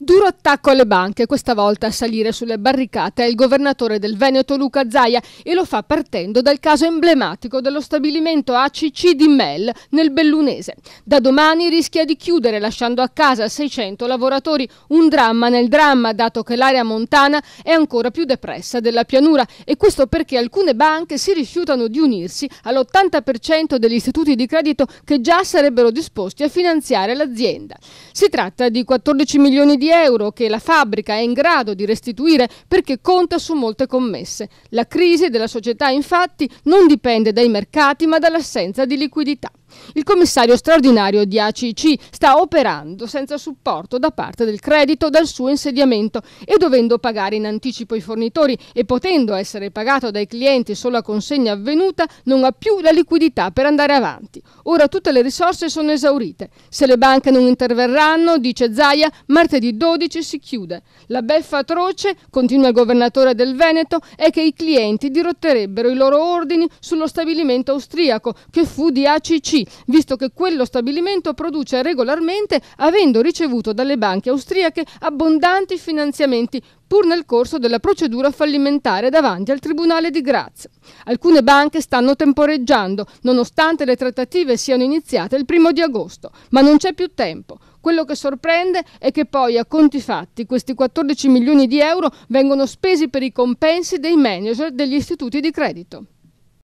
Duro attacco alle banche, questa volta a salire sulle barricate è il governatore del Veneto Luca Zaia e lo fa partendo dal caso emblematico dello stabilimento ACC di Mel nel Bellunese. Da domani rischia di chiudere lasciando a casa 600 lavoratori, un dramma nel dramma dato che l'area montana è ancora più depressa della pianura e questo perché alcune banche si rifiutano di unirsi all'80% degli istituti di credito che già sarebbero disposti a finanziare l'azienda. Si tratta di 14 milioni di euro che la fabbrica è in grado di restituire perché conta su molte commesse. La crisi della società infatti non dipende dai mercati ma dall'assenza di liquidità. Il commissario straordinario di ACC sta operando senza supporto da parte del credito dal suo insediamento e dovendo pagare in anticipo i fornitori e potendo essere pagato dai clienti solo a consegna avvenuta, non ha più la liquidità per andare avanti. Ora tutte le risorse sono esaurite. Se le banche non interverranno, dice Zaia, martedì 12 si chiude. La beffa atroce, continua il governatore del Veneto, è che i clienti dirotterebbero i loro ordini sullo stabilimento austriaco, che fu di ACC, visto che quello stabilimento produce regolarmente, avendo ricevuto dalle banche austriache abbondanti finanziamenti pur nel corso della procedura fallimentare davanti al Tribunale di Graz. Alcune banche stanno temporeggiando, nonostante le trattative siano iniziate il primo di agosto, ma non c'è più tempo. Quello che sorprende è che poi a conti fatti questi 14 milioni di euro vengono spesi per i compensi dei manager degli istituti di credito.